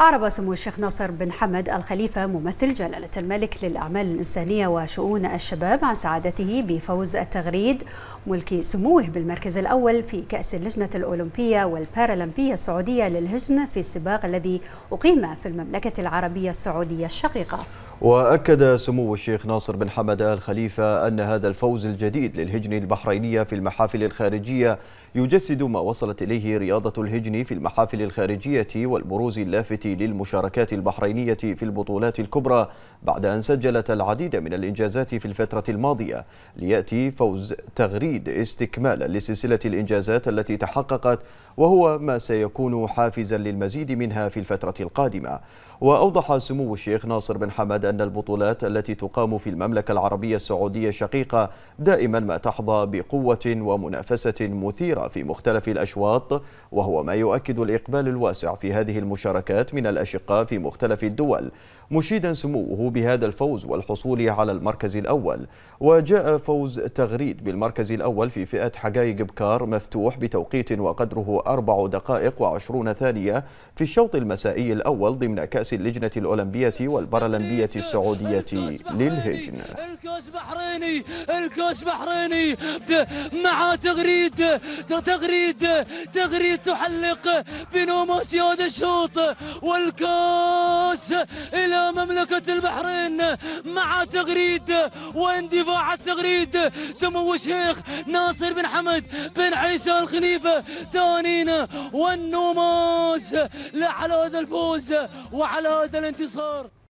أعرب سمو الشيخ ناصر بن حمد الخليفة ممثل جلالة الملك للأعمال الإنسانية وشؤون الشباب عن سعادته بفوز التغريد ملك سموه بالمركز الأول في كأس اللجنة الأولمبية والبارالمبية السعودية للهجن في السباق الذي أقيم في المملكة العربية السعودية الشقيقة وأكد سمو الشيخ ناصر بن حمد آل خليفة أن هذا الفوز الجديد للهجن البحرينية في المحافل الخارجية يجسد ما وصلت إليه رياضة الهجن في المحافل الخارجية والبروز اللافت للمشاركات البحرينية في البطولات الكبرى بعد أن سجلت العديد من الإنجازات في الفترة الماضية ليأتي فوز تغريد استكمالا لسلسلة الإنجازات التي تحققت وهو ما سيكون حافزا للمزيد منها في الفترة القادمة وأوضح سمو الشيخ ناصر بن حمد أن البطولات التي تقام في المملكة العربية السعودية الشقيقة دائما ما تحظى بقوة ومنافسة مثيرة في مختلف الأشواط وهو ما يؤكد الإقبال الواسع في هذه المشاركات من الأشقاء في مختلف الدول مشيدا سموه بهذا الفوز والحصول على المركز الأول وجاء فوز تغريد بالمركز الأول في فئة حقائق بكار مفتوح بتوقيت وقدره أربع دقائق وعشرون ثانية في الشوط المسائي الأول ضمن كأس اللجنة الأولمبية والبارالمبية السعودية للهجن الكوس بحريني الكوس بحريني مع تغريد تغريد تغريد تحلق بنوموس يود الشوط والكوس إلى مملكة البحرين مع تغريد واندفاع التغريد سمو الشيخ ناصر بن حمد بن عيسى الخليفة تانينا والنوموس لعلى هذا الفوز وعلى هذا الانتصار